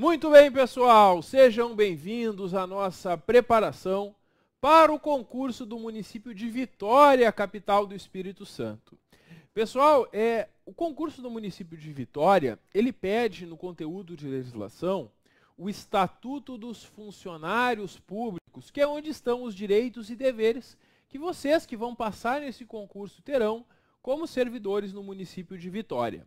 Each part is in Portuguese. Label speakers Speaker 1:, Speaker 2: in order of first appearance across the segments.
Speaker 1: Muito bem, pessoal, sejam bem-vindos à nossa preparação para o concurso do município de Vitória, capital do Espírito Santo. Pessoal, é, o concurso do município de Vitória, ele pede no conteúdo de legislação o Estatuto dos Funcionários Públicos, que é onde estão os direitos e deveres que vocês que vão passar nesse concurso terão como servidores no município de Vitória.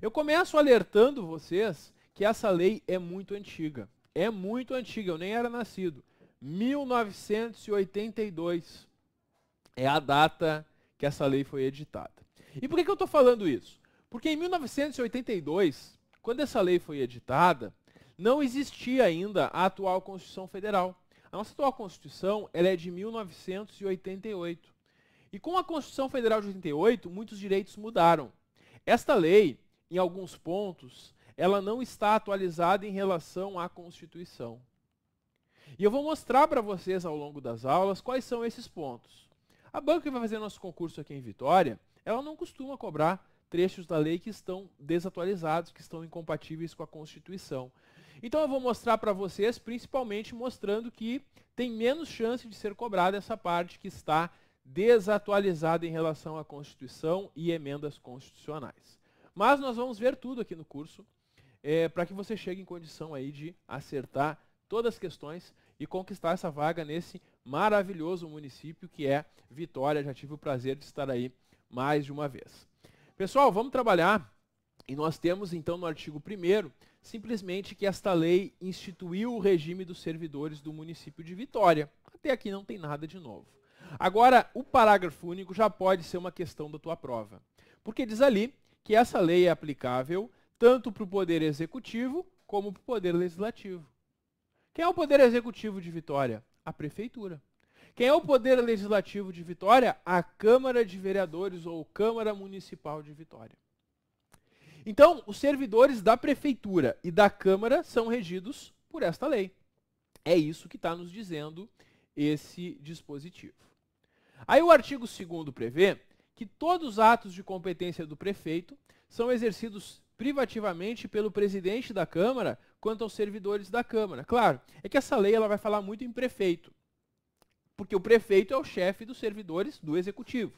Speaker 1: Eu começo alertando vocês que essa lei é muito antiga. É muito antiga, eu nem era nascido. 1982 é a data que essa lei foi editada. E por que, que eu estou falando isso? Porque em 1982, quando essa lei foi editada, não existia ainda a atual Constituição Federal. A nossa atual Constituição ela é de 1988. E com a Constituição Federal de 88, muitos direitos mudaram. Esta lei, em alguns pontos, ela não está atualizada em relação à Constituição. E eu vou mostrar para vocês ao longo das aulas quais são esses pontos. A banca que vai fazer nosso concurso aqui em Vitória, ela não costuma cobrar trechos da lei que estão desatualizados, que estão incompatíveis com a Constituição. Então eu vou mostrar para vocês, principalmente mostrando que tem menos chance de ser cobrada essa parte que está desatualizada em relação à Constituição e emendas constitucionais. Mas nós vamos ver tudo aqui no curso é, para que você chegue em condição aí de acertar todas as questões e conquistar essa vaga nesse maravilhoso município que é Vitória. Já tive o prazer de estar aí mais de uma vez. Pessoal, vamos trabalhar. E nós temos então no artigo 1 simplesmente que esta lei instituiu o regime dos servidores do município de Vitória. Até aqui não tem nada de novo. Agora, o parágrafo único já pode ser uma questão da tua prova. Porque diz ali que essa lei é aplicável tanto para o poder executivo como para o poder legislativo. Quem é o poder executivo de Vitória? A prefeitura. Quem é o poder legislativo de Vitória? A Câmara de Vereadores ou Câmara Municipal de Vitória. Então, os servidores da prefeitura e da Câmara são regidos por esta lei. É isso que está nos dizendo esse dispositivo. Aí o artigo 2 prevê que todos os atos de competência do prefeito são exercidos privativamente pelo presidente da Câmara quanto aos servidores da Câmara. Claro, é que essa lei ela vai falar muito em prefeito, porque o prefeito é o chefe dos servidores do Executivo.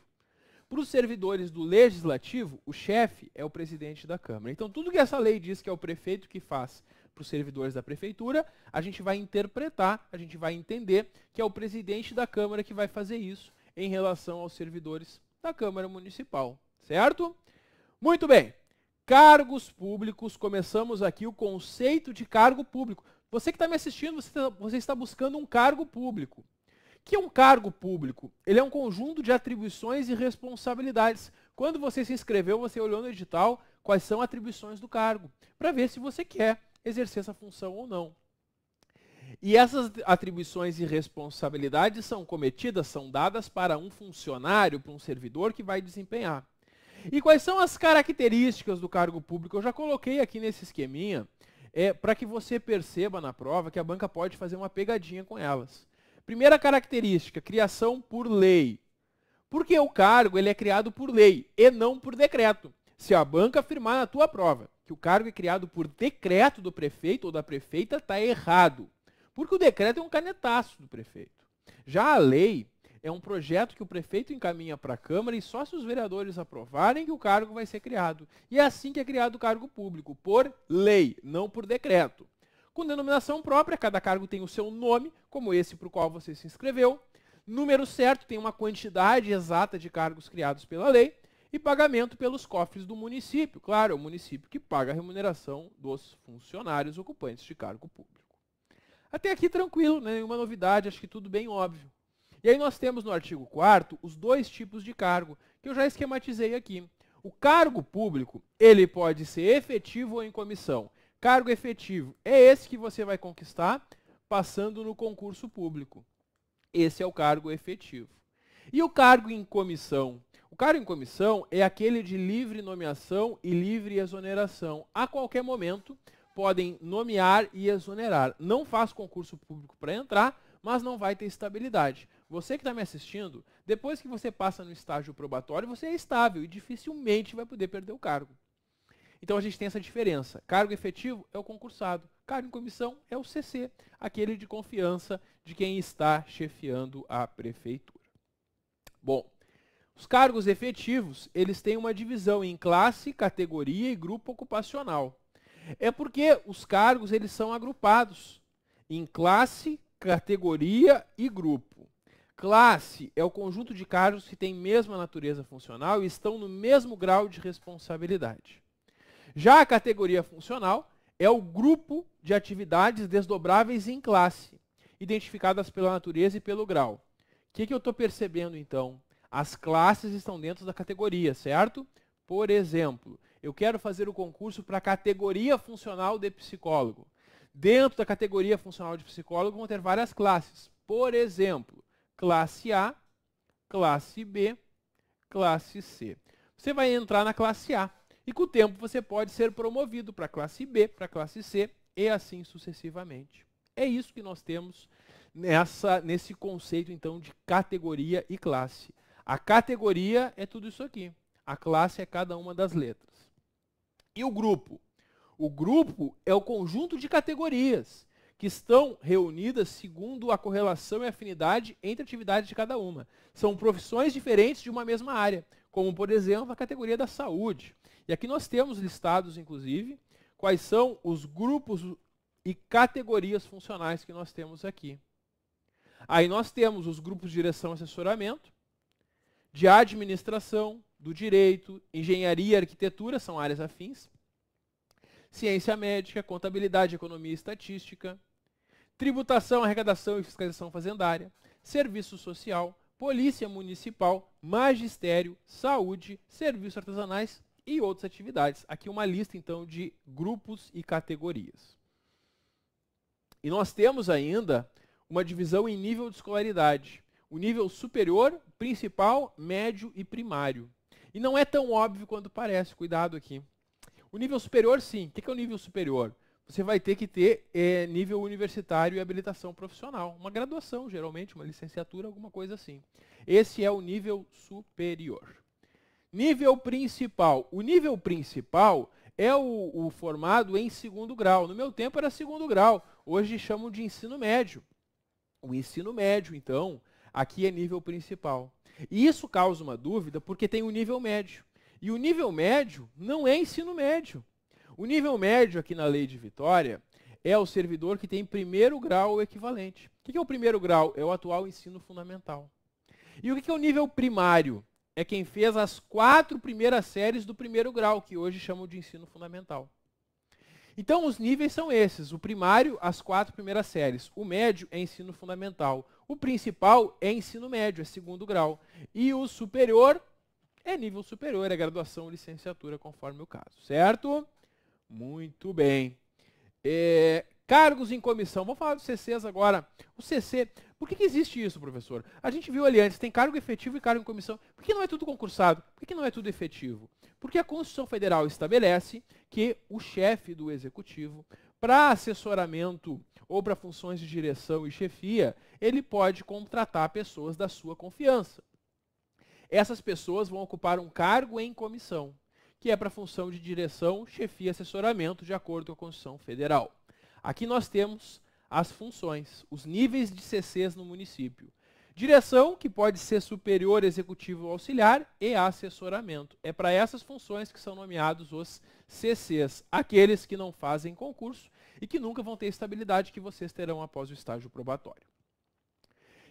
Speaker 1: Para os servidores do Legislativo, o chefe é o presidente da Câmara. Então, tudo que essa lei diz que é o prefeito que faz para os servidores da prefeitura, a gente vai interpretar, a gente vai entender que é o presidente da Câmara que vai fazer isso em relação aos servidores da Câmara Municipal, certo? Muito bem. Cargos públicos, começamos aqui o conceito de cargo público. Você que está me assistindo, você, tá, você, está buscando um cargo público. O que é um cargo público? Ele é um conjunto de atribuições e responsabilidades. Quando você se inscreveu, você olhou no edital quais são atribuições do cargo, para ver se você quer exercer essa função ou não. E essas atribuições e responsabilidades são cometidas, são dadas para um funcionário, para um servidor que vai desempenhar. E quais são as características do cargo público? Eu já coloquei aqui nesse esqueminha é, para que você perceba na prova que a banca pode fazer uma pegadinha com elas. Primeira característica, criação por lei. Porque o cargo ele é criado por lei e não por decreto. Se a banca afirmar na tua prova que o cargo é criado por decreto do prefeito ou da prefeita, está errado. Porque o decreto é um canetaço do prefeito. Já a lei, é um projeto que o prefeito encaminha para a Câmara e só se os vereadores aprovarem que o cargo vai ser criado. E é assim que é criado o cargo público, por lei, não por decreto. Com denominação própria, cada cargo tem o seu nome, como esse para o qual você se inscreveu. Número certo tem uma quantidade exata de cargos criados pela lei e pagamento pelos cofres do município. Claro, é o município que paga a remuneração dos funcionários ocupantes de cargo público. Até aqui tranquilo, né? nenhuma novidade, acho que tudo bem óbvio. E aí nós temos no artigo 4 os dois tipos de cargo, que eu já esquematizei aqui. O cargo público, ele pode ser efetivo ou em comissão. Cargo efetivo é esse que você vai conquistar passando no concurso público. Esse é o cargo efetivo. E o cargo em comissão? O cargo em comissão é aquele de livre nomeação e livre exoneração. A qualquer momento podem nomear e exonerar. Não faz concurso público para entrar, mas não vai ter estabilidade. Você que está me assistindo, depois que você passa no estágio probatório, você é estável e dificilmente vai poder perder o cargo. Então a gente tem essa diferença. Cargo efetivo é o concursado, cargo em comissão é o CC, aquele de confiança de quem está chefiando a prefeitura. Bom, os cargos efetivos, eles têm uma divisão em classe, categoria e grupo ocupacional. É porque os cargos eles são agrupados em classe, categoria e grupo. Classe é o conjunto de cargos que têm mesma natureza funcional e estão no mesmo grau de responsabilidade. Já a categoria funcional é o grupo de atividades desdobráveis em classe, identificadas pela natureza e pelo grau. O que, que eu estou percebendo, então? As classes estão dentro da categoria, certo? Por exemplo, eu quero fazer o concurso para a categoria funcional de psicólogo. Dentro da categoria funcional de psicólogo vão ter várias classes. Por exemplo, classe A, classe B, classe C. Você vai entrar na classe A e com o tempo você pode ser promovido para classe B, para classe C e assim sucessivamente. É isso que nós temos nessa nesse conceito então de categoria e classe. A categoria é tudo isso aqui. A classe é cada uma das letras. E o grupo? O grupo é o conjunto de categorias que estão reunidas segundo a correlação e afinidade entre atividades de cada uma. São profissões diferentes de uma mesma área, como, por exemplo, a categoria da saúde. E aqui nós temos listados, inclusive, quais são os grupos e categorias funcionais que nós temos aqui. Aí nós temos os grupos de direção e assessoramento, de administração, do direito, engenharia e arquitetura, são áreas afins, ciência médica, contabilidade, economia e estatística, tributação, arrecadação e fiscalização fazendária, serviço social, polícia municipal, magistério, saúde, serviços artesanais e outras atividades. Aqui uma lista então de grupos e categorias. E nós temos ainda uma divisão em nível de escolaridade. O nível superior, principal, médio e primário. E não é tão óbvio quanto parece, cuidado aqui. O nível superior, sim. O que é o nível superior? você vai ter que ter é, nível universitário e habilitação profissional. Uma graduação, geralmente, uma licenciatura, alguma coisa assim. Esse é o nível superior. Nível principal. O nível principal é o, o formado em segundo grau. No meu tempo era segundo grau. Hoje chamam de ensino médio. O ensino médio, então, aqui é nível principal. E isso causa uma dúvida porque tem o nível médio. E o nível médio não é ensino médio. O nível médio aqui na lei de Vitória é o servidor que tem primeiro grau equivalente. O que é o primeiro grau? É o atual ensino fundamental. E o que é o nível primário? É quem fez as quatro primeiras séries do primeiro grau, que hoje chamam de ensino fundamental. Então, os níveis são esses. O primário, as quatro primeiras séries. O médio é ensino fundamental. O principal é ensino médio, é segundo grau. E o superior é nível superior, é graduação ou licenciatura, conforme o caso. Certo? Muito bem. É, cargos em comissão. Vamos falar dos CCs agora. O CC, por que, que, existe isso, professor? A gente viu ali antes, tem cargo efetivo e cargo em comissão. Por que não é tudo concursado? Por que não é tudo efetivo? Porque a Constituição Federal estabelece que o chefe do Executivo, para assessoramento ou para funções de direção e chefia, ele pode contratar pessoas da sua confiança. Essas pessoas vão ocupar um cargo em comissão que é para a função de direção, chefia e assessoramento, de acordo com a Constituição Federal. Aqui nós temos as funções, os níveis de CCs no município. Direção, que pode ser superior, executivo ou auxiliar, e assessoramento. É para essas funções que são nomeados os CCs, aqueles que não fazem concurso e que nunca vão ter estabilidade que vocês terão após o estágio probatório.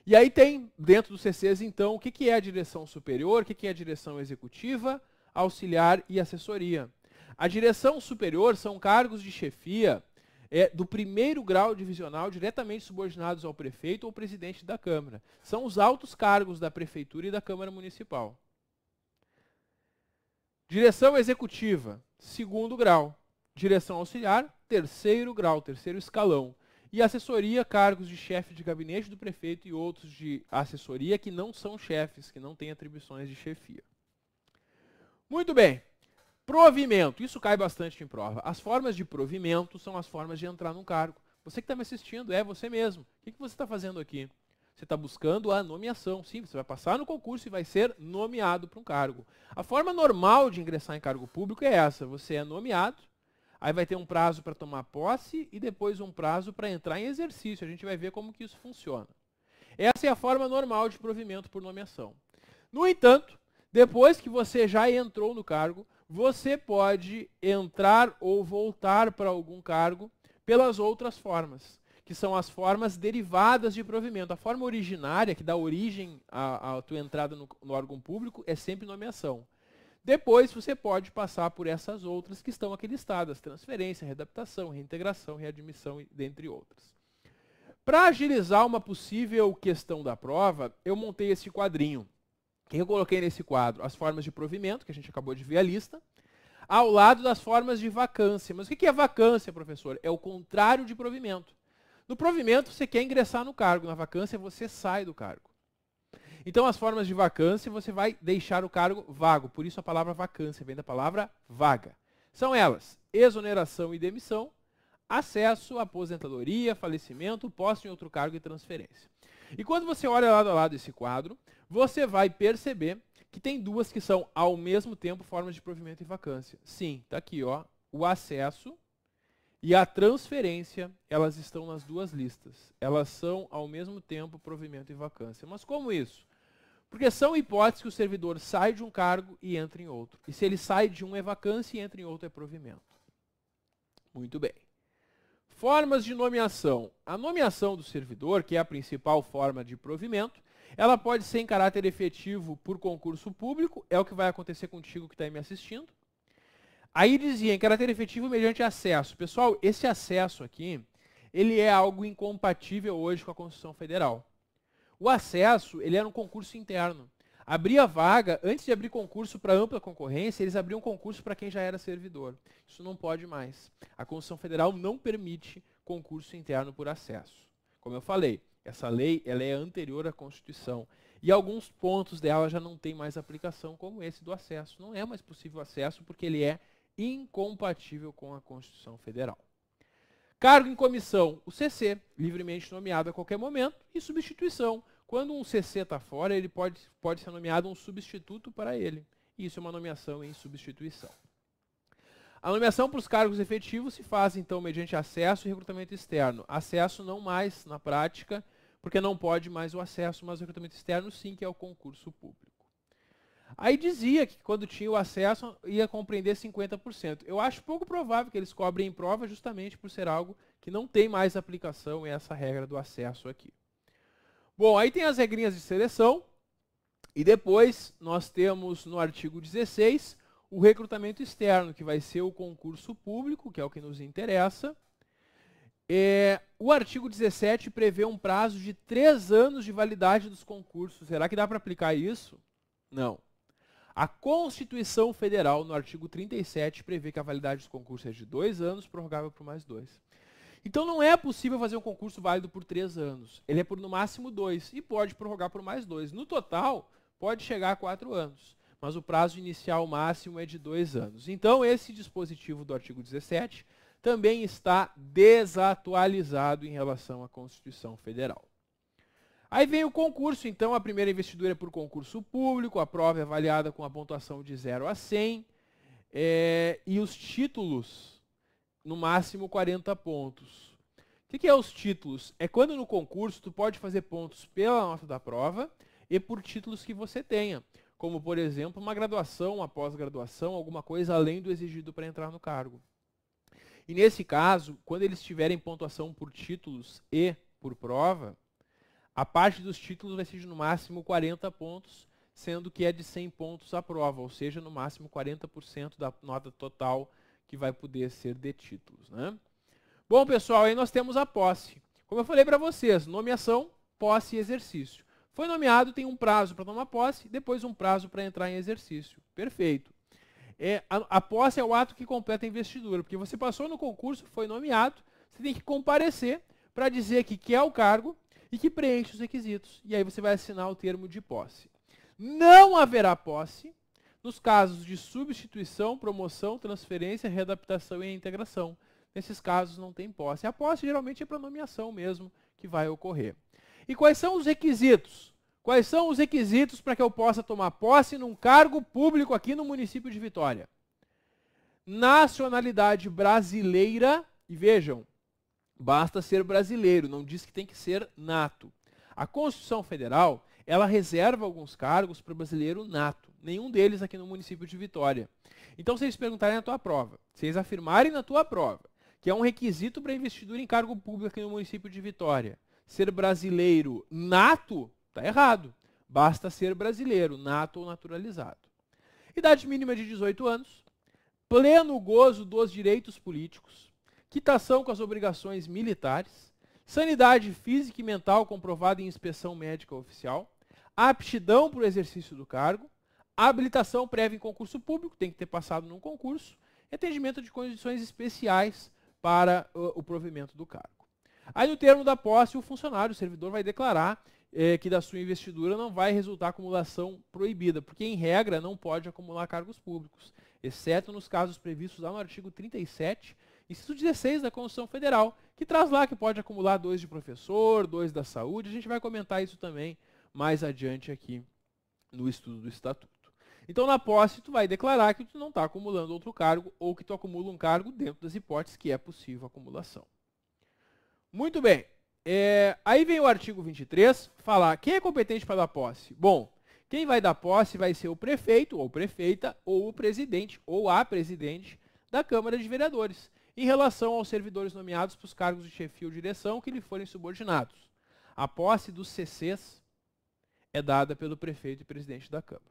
Speaker 1: E aí tem, dentro dos CCs, então, o que é a direção superior, o que é a direção executiva, auxiliar e assessoria. A direção superior são cargos de chefia é, do primeiro grau divisional diretamente subordinados ao prefeito ou presidente da Câmara. São os altos cargos da Prefeitura e da Câmara Municipal. Direção executiva, segundo grau. Direção auxiliar, terceiro grau, terceiro escalão. E assessoria, cargos de chefe de gabinete do prefeito e outros de assessoria que não são chefes, que não têm atribuições de chefia. Muito bem. Provimento. Isso cai bastante em prova. As formas de provimento são as formas de entrar num cargo. Você que está me assistindo é você mesmo. O que, que você está fazendo aqui? Você está buscando a nomeação. Sim, você vai passar no concurso e vai ser nomeado para um cargo. A forma normal de ingressar em cargo público é essa. Você é nomeado, aí vai ter um prazo para tomar posse e depois um prazo para entrar em exercício. A gente vai ver como que isso funciona. Essa é a forma normal de provimento por nomeação. No entanto, depois que você já entrou no cargo, você pode entrar ou voltar para algum cargo pelas outras formas, que são as formas derivadas de provimento. A forma originária, que dá origem à, à tua entrada no, no órgão público, é sempre nomeação. Depois você pode passar por essas outras que estão aqui listadas, transferência, readaptação, reintegração, readmissão, dentre outras. Para agilizar uma possível questão da prova, eu montei esse quadrinho. Eu coloquei nesse quadro as formas de provimento, que a gente acabou de ver a lista, ao lado das formas de vacância. Mas o que é vacância, professor? É o contrário de provimento. No provimento, você quer ingressar no cargo, na vacância, você sai do cargo. Então, as formas de vacância, você vai deixar o cargo vago. Por isso, a palavra vacância vem da palavra vaga. São elas: exoneração e demissão, acesso, aposentadoria, falecimento, posse em outro cargo e transferência. E quando você olha lado a lado esse quadro, você vai perceber que tem duas que são, ao mesmo tempo, formas de provimento e vacância. Sim, está aqui, ó, o acesso e a transferência, elas estão nas duas listas. Elas são, ao mesmo tempo, provimento e vacância. Mas como isso? Porque são hipóteses que o servidor sai de um cargo e entra em outro. E se ele sai de um é vacância e entra em outro é provimento. Muito bem. Formas de nomeação. A nomeação do servidor, que é a principal forma de provimento, ela pode ser em caráter efetivo por concurso público, é o que vai acontecer contigo que está me assistindo. Aí dizia, em caráter efetivo mediante acesso. Pessoal, esse acesso aqui, ele é algo incompatível hoje com a Constituição Federal. O acesso, ele era é um concurso interno abria vaga, antes de abrir concurso para ampla concorrência, eles abriam concurso para quem já era servidor. Isso não pode mais. A Constituição Federal não permite concurso interno por acesso. Como eu falei, essa lei ela é anterior à Constituição. E alguns pontos dela já não tem mais aplicação, como esse do acesso. Não é mais possível acesso porque ele é incompatível com a Constituição Federal. Cargo em comissão, o CC, livremente nomeado a qualquer momento, e substituição, quando um CC está fora, ele pode, pode ser nomeado um substituto para ele. Isso é uma nomeação em substituição. A nomeação para os cargos efetivos se faz, então, mediante acesso e recrutamento externo. Acesso não mais, na prática, porque não pode mais o acesso, mas o recrutamento externo sim, que é o concurso público. Aí dizia que quando tinha o acesso ia compreender 50%. Eu acho pouco provável que eles cobrem em prova justamente por ser algo que não tem mais aplicação essa regra do acesso aqui. Bom, aí tem as regrinhas de seleção. E depois nós temos no artigo 16 o recrutamento externo, que vai ser o concurso público, que é o que nos interessa. É, o artigo 17 prevê um prazo de três anos de validade dos concursos. Será que dá para aplicar isso? Não. A Constituição Federal, no artigo 37, prevê que a validade dos concursos é de dois anos, prorrogável por mais dois. Então não é possível fazer um concurso válido por três anos. Ele é por no máximo dois e pode prorrogar por mais dois. No total, pode chegar a quatro anos, mas o prazo inicial máximo é de dois anos. Então esse dispositivo do artigo 17 também está desatualizado em relação à Constituição Federal. Aí vem o concurso, então a primeira investidura é por concurso público, a prova é avaliada com a pontuação de 0 a 100, é, e os títulos no máximo 40 pontos. O que, que é os títulos? É quando no concurso tu pode fazer pontos pela nota da prova e por títulos que você tenha, como por exemplo uma graduação, uma pós-graduação, alguma coisa além do exigido para entrar no cargo. E nesse caso, quando eles tiverem pontuação por títulos e por prova, a parte dos títulos vai ser de no máximo 40 pontos, sendo que é de 100 pontos a prova, ou seja, no máximo 40% da nota total que vai poder ser de títulos. Né? Bom, pessoal, aí nós temos a posse. Como eu falei para vocês, nomeação, posse e exercício. Foi nomeado, tem um prazo para tomar posse, depois um prazo para entrar em exercício. Perfeito. É, a, a, posse é o ato que completa a investidura, porque você passou no concurso, foi nomeado, você tem que comparecer para dizer que quer o cargo e que preenche os requisitos. E aí você vai assinar o termo de posse. Não haverá posse nos casos de substituição, promoção, transferência, readaptação e integração. Nesses casos não tem posse. A posse geralmente é para nomeação mesmo que vai ocorrer. E quais são os requisitos? Quais são os requisitos para que eu possa tomar posse num cargo público aqui no município de Vitória? Nacionalidade brasileira, e vejam, basta ser brasileiro, não diz que tem que ser nato. A Constituição Federal, ela reserva alguns cargos para brasileiro nato. Nenhum deles aqui no município de Vitória. Então, se eles perguntarem na tua prova, se eles afirmarem na tua prova, que é um requisito para investidura em cargo público aqui no município de Vitória, ser brasileiro nato, está errado. Basta ser brasileiro, nato ou naturalizado. Idade mínima de 18 anos, pleno gozo dos direitos políticos, quitação com as obrigações militares, sanidade física e mental comprovada em inspeção médica oficial, aptidão para o exercício do cargo, Habilitação prévia em concurso público, tem que ter passado num concurso. Atendimento de condições especiais para uh, o provimento do cargo. Aí no termo da posse, o funcionário, o servidor, vai declarar eh, que da sua investidura não vai resultar acumulação proibida, porque em regra não pode acumular cargos públicos, exceto nos casos previstos lá no artigo 37, inciso 16 da Constituição Federal, que traz lá que pode acumular dois de professor, dois da saúde, a gente vai comentar isso também mais adiante aqui no estudo do estatuto. Então, na posse, tu vai declarar que tu não está acumulando outro cargo ou que tu acumula um cargo dentro das hipóteses que é possível acumulação. Muito bem. É, aí vem o artigo 23, falar quem é competente para dar posse. Bom, quem vai dar posse vai ser o prefeito ou prefeita ou o presidente ou a presidente da Câmara de Vereadores, em relação aos servidores nomeados para os cargos de chefia ou direção que lhe forem subordinados. A posse dos CCs é dada pelo prefeito e presidente da Câmara.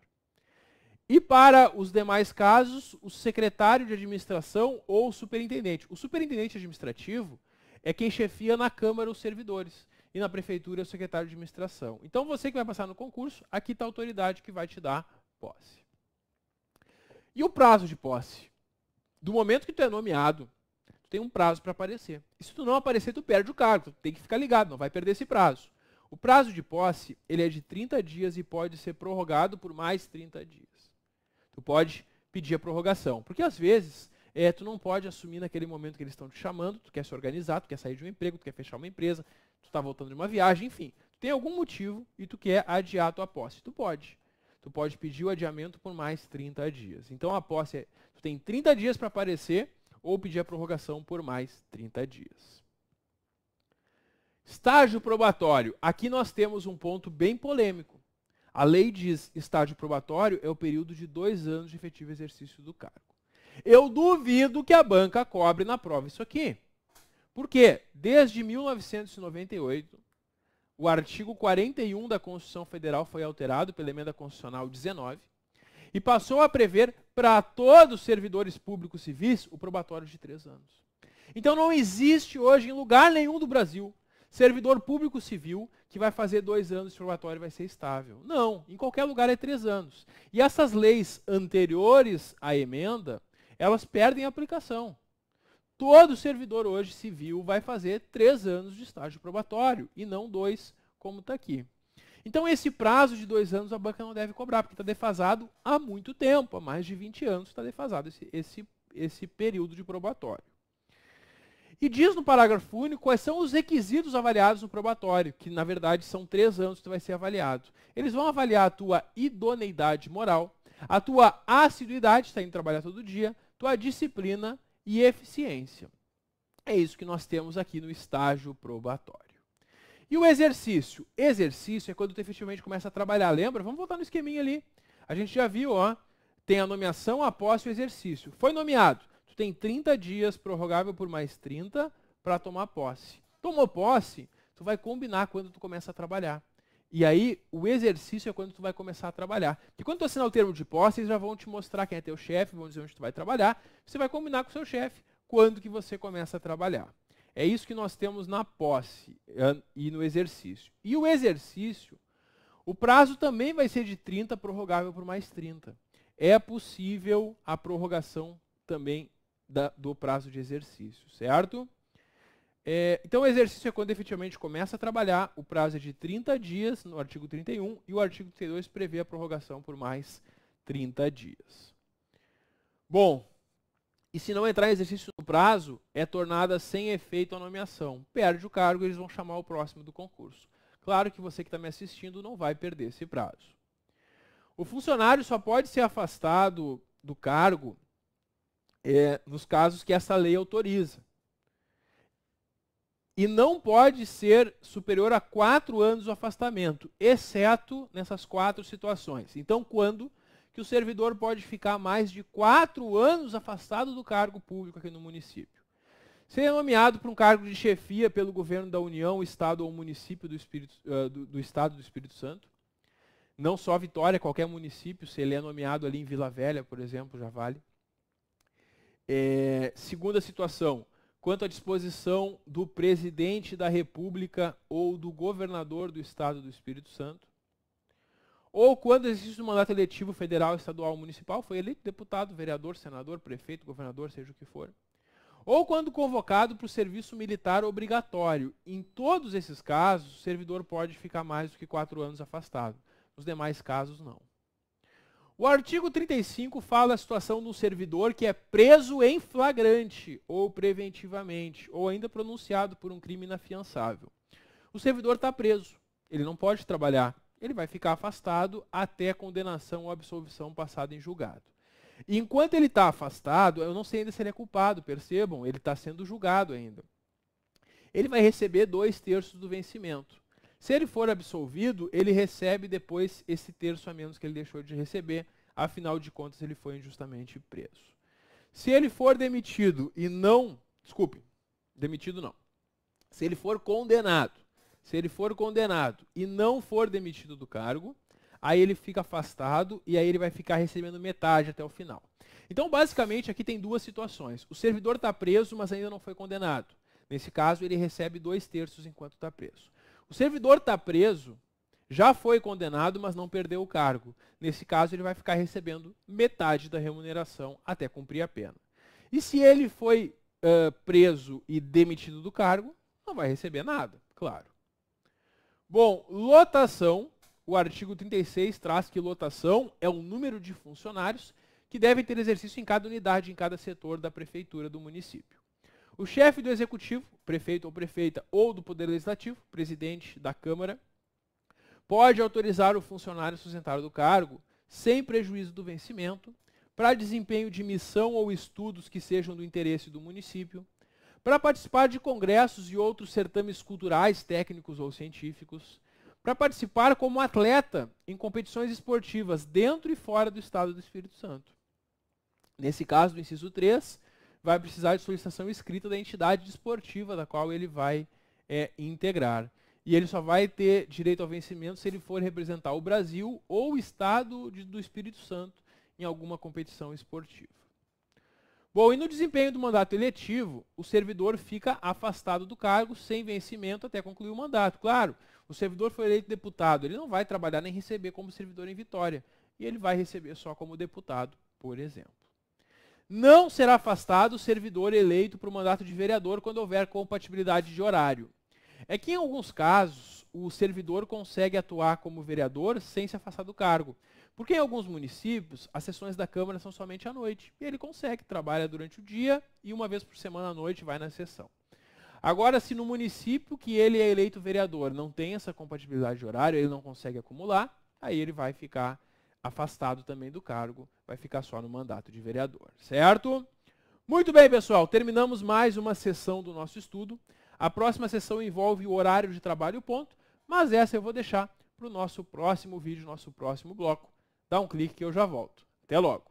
Speaker 1: E para os demais casos, o secretário de administração ou o superintendente. O superintendente administrativo é quem chefia na Câmara os servidores e na prefeitura é o secretário de administração. Então você que vai passar no concurso, aqui está a autoridade que vai te dar posse. E o prazo de posse? Do momento que tu é nomeado, tu tem um prazo para aparecer. E se tu não aparecer, tu perde o cargo. Tu tem que ficar ligado, não vai perder esse prazo. O prazo de posse, ele é de 30 dias e pode ser prorrogado por mais 30 dias. Tu pode pedir a prorrogação. Porque às vezes é, tu não pode assumir naquele momento que eles estão te chamando, tu quer se organizar, tu quer sair de um emprego, tu quer fechar uma empresa, tu está voltando de uma viagem, enfim. Tu tem algum motivo e tu quer adiar a tua posse. Tu pode. Tu pode pedir o adiamento por mais 30 dias. Então a posse é, tu tem 30 dias para aparecer ou pedir a prorrogação por mais 30 dias. Estágio probatório. Aqui nós temos um ponto bem polêmico. A lei diz estágio probatório é o período de dois anos de efetivo exercício do cargo. Eu duvido que a banca cobre na prova isso aqui. Por quê? Desde 1998, o artigo 41 da Constituição Federal foi alterado pela Emenda Constitucional 19 e passou a prever para todos os servidores públicos civis o probatório de três anos. Então não existe hoje em lugar nenhum do Brasil Servidor público civil, que vai fazer dois anos de probatório e vai ser estável. Não, em qualquer lugar é três anos. E essas leis anteriores à emenda, elas perdem aplicação. Todo servidor hoje civil vai fazer três anos de estágio probatório e não dois, como está aqui. Então, esse prazo de dois anos a banca não deve cobrar, porque está defasado há muito tempo, há mais de 20 anos está defasado esse, esse, esse período de probatório. E diz no parágrafo único quais são os requisitos avaliados no probatório, que na verdade são três anos que tu vai ser avaliado. Eles vão avaliar a tua idoneidade moral, a tua assiduidade, está indo trabalhar todo dia, tua disciplina e eficiência. É isso que nós temos aqui no estágio probatório. E o exercício? Exercício é quando tu efetivamente começa a trabalhar. Lembra? Vamos voltar no esqueminha ali. A gente já viu, ó. Tem a nomeação após o exercício. Foi nomeado tem 30 dias, prorrogável por mais 30, para tomar posse. Tomou posse, tu vai combinar quando tu começa a trabalhar. E aí, o exercício é quando tu vai começar a trabalhar. Porque quando tu assinar o termo de posse, eles já vão te mostrar quem é teu chefe, vão dizer onde tu vai trabalhar. Você vai combinar com o seu chefe quando que você começa a trabalhar. É isso que nós temos na posse e no exercício. E o exercício, o prazo também vai ser de 30, prorrogável por mais 30. É possível a prorrogação também da, do prazo de exercício, certo? É, então, o exercício é quando efetivamente começa a trabalhar, o prazo é de 30 dias no artigo 31 e o artigo 32 prevê a prorrogação por mais 30 dias. Bom, e se não entrar exercício no prazo, é tornada sem efeito a nomeação. Perde o cargo e eles vão chamar o próximo do concurso. Claro que você que está me assistindo não vai perder esse prazo. O funcionário só pode ser afastado do cargo é, nos casos que essa lei autoriza. E não pode ser superior a quatro anos o afastamento, exceto nessas quatro situações. Então, quando que o servidor pode ficar mais de quatro anos afastado do cargo público aqui no município? Ser é nomeado para um cargo de chefia pelo governo da União, Estado ou município do, Espírito, eh, do, do Estado do Espírito Santo. Não só Vitória, qualquer município, se ele é nomeado ali em Vila Velha, por exemplo, já vale. É, segunda situação, quanto à disposição do presidente da República ou do governador do Estado do Espírito Santo. Ou quando existe um mandato eletivo federal, estadual, municipal, foi eleito deputado, vereador, senador, prefeito, governador, seja o que for. Ou quando convocado para o serviço militar obrigatório. Em todos esses casos, o servidor pode ficar mais do que quatro anos afastado. Nos demais casos, não. O artigo 35 fala a situação do servidor que é preso em flagrante ou preventivamente, ou ainda pronunciado por um crime inafiançável. O servidor está preso, ele não pode trabalhar, ele vai ficar afastado até condenação ou absolvição passada em julgado. enquanto ele está afastado, eu não sei ainda se ele é culpado, percebam, ele está sendo julgado ainda. Ele vai receber dois terços do vencimento. Se ele for absolvido, ele recebe depois esse terço a menos que ele deixou de receber, afinal de contas ele foi injustamente preso. Se ele for demitido e não, desculpe, demitido não. Se ele for condenado, se ele for condenado e não for demitido do cargo, aí ele fica afastado e aí ele vai ficar recebendo metade até o final. Então, basicamente, aqui tem duas situações. O servidor está preso, mas ainda não foi condenado. Nesse caso, ele recebe dois terços enquanto está preso. O servidor está preso, já foi condenado, mas não perdeu o cargo. Nesse caso, ele vai ficar recebendo metade da remuneração até cumprir a pena. E se ele foi uh, preso e demitido do cargo, não vai receber nada, claro. Bom, lotação. O artigo 36 traz que lotação é o número de funcionários que devem ter exercício em cada unidade, em cada setor da prefeitura do município. O chefe do executivo, prefeito ou prefeita, ou do poder legislativo, presidente da Câmara, pode autorizar o funcionário sustentário do cargo, sem prejuízo do vencimento, para desempenho de missão ou estudos que sejam do interesse do município, para participar de congressos e outros certames culturais, técnicos ou científicos, para participar como atleta em competições esportivas dentro e fora do estado do Espírito Santo. Nesse caso do inciso 3, vai precisar de solicitação escrita da entidade desportiva da qual ele vai é, integrar. E ele só vai ter direito ao vencimento se ele for representar o Brasil ou o Estado de, do Espírito Santo em alguma competição esportiva. Bom, e no desempenho do mandato eletivo, o servidor fica afastado do cargo sem vencimento até concluir o mandato. Claro, o servidor foi eleito deputado, ele não vai trabalhar nem receber como servidor em Vitória, e ele vai receber só como deputado, por exemplo. Não será afastado o servidor eleito para o mandato de vereador quando houver compatibilidade de horário. É que em alguns casos o servidor consegue atuar como vereador sem se afastar do cargo. Porque em alguns municípios as sessões da Câmara são somente à noite. E ele consegue, trabalha durante o dia e uma vez por semana à noite vai na sessão. Agora, se no município que ele é eleito vereador não tem essa compatibilidade de horário, ele não consegue acumular, aí ele vai ficar afastado também do cargo, vai ficar só no mandato de vereador, certo? Muito bem, pessoal, terminamos mais uma sessão do nosso estudo. A próxima sessão envolve o horário de trabalho e ponto, mas essa eu vou deixar para o nosso próximo vídeo, nosso próximo bloco. Dá um clique que eu já volto. Até logo!